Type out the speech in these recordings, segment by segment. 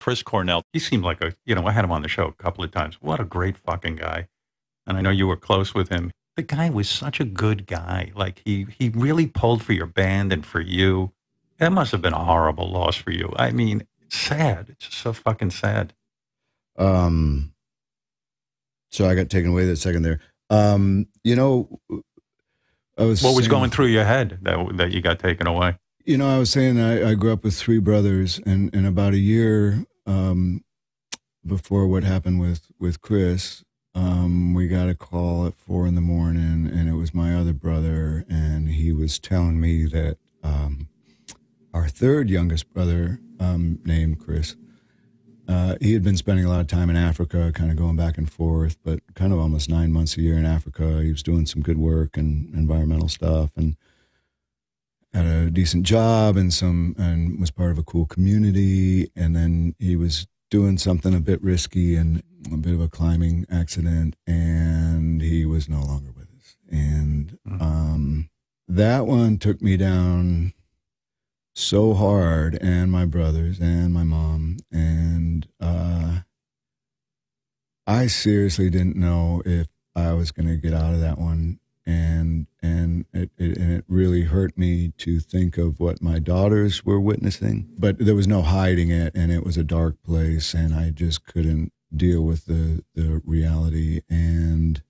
Chris Cornell, he seemed like a, you know, I had him on the show a couple of times. What a great fucking guy. And I know you were close with him. The guy was such a good guy. Like he, he really pulled for your band and for you. That must have been a horrible loss for you. I mean, sad. It's just so fucking sad. Um, so I got taken away that second there. Um, you know, I was. What was saying, going through your head that that you got taken away? You know, I was saying I, I, grew up with three brothers, and, in about a year um, before what happened with with Chris, um, we got a call at four in the morning, and it was my other brother, and he was telling me that um, our third youngest brother, um, named Chris, uh, he had been spending a lot of time in Africa, kind of going back and forth, but kind of almost nine months a year in Africa. He was doing some good work and environmental stuff, and had a decent job and some, and was part of a cool community, and doing something a bit risky and a bit of a climbing accident, and he was no longer with us. And mm. um, that one took me down so hard, and my brothers and my mom, and uh, I seriously didn't know if I was going to get out of that one it, it, and it really hurt me to think of what my daughters were witnessing. But there was no hiding it, and it was a dark place, and I just couldn't deal with the, the reality. And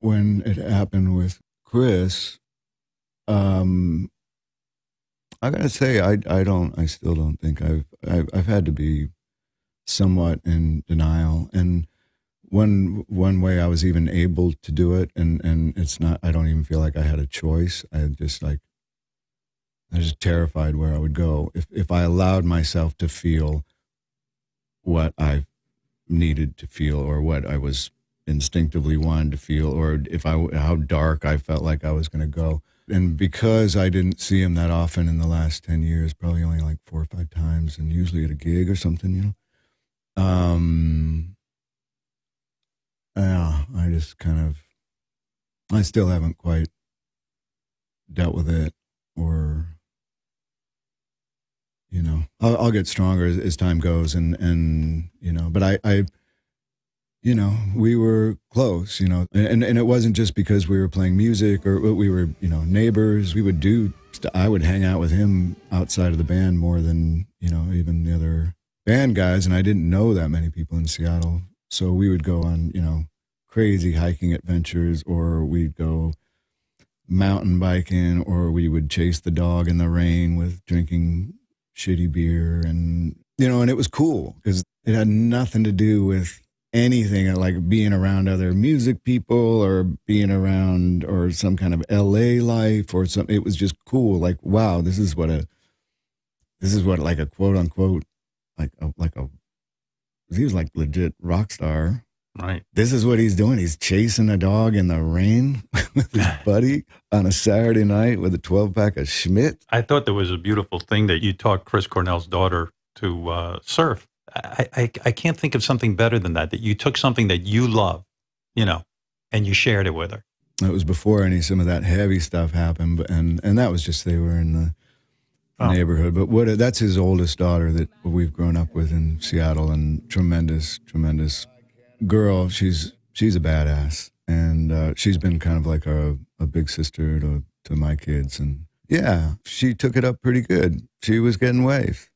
when it happened with Chris, um, I gotta say, I, I don't, I still don't think I've, I've, I've had to be somewhat in denial. And one one way I was even able to do it, and and it's not. I don't even feel like I had a choice. I just like I was terrified where I would go if if I allowed myself to feel what I needed to feel or what I was instinctively wanted to feel or if I how dark I felt like I was going to go. And because I didn't see him that often in the last 10 years, probably only like four or five times and usually at a gig or something, you know. Um yeah, I just kind of, I still haven't quite dealt with it or you know I'll, I'll get stronger as, as, time goes and and you know but I I you know we were close you know and and it wasn't just because we were playing music or we were you know neighbors we would do I would hang out with him outside of the band more than you know even the other band guys and I didn't know that many people in Seattle so we would go on, you know, crazy hiking adventures, or we'd go mountain biking, or we would chase the dog in the rain with drinking shitty beer. And, you know, and it was cool because it had nothing to do with anything uh, like being around other music people or being around or some kind of LA life or something. It was just cool. Like, wow, this is what a, this is what like a quote unquote, like a, like a he was like legit rock star. Right. This is what he's doing. He's chasing a dog in the rain with his buddy on a Saturday night with a 12 pack of Schmidt. I thought there was a beautiful thing that you taught Chris Cornell's daughter to uh, surf. I, I, I can't think of something better than that, that you took something that you love, you know, and you shared it with her. It was before any some of that heavy stuff happened, but, and and that was just they were in the oh. neighborhood. But what that's his oldest daughter that we've grown up with in Seattle, and tremendous, tremendous girl. She's she's a badass, and uh, she's been kind of like a, a big sister to to my kids. And yeah, she took it up pretty good. She was getting waves.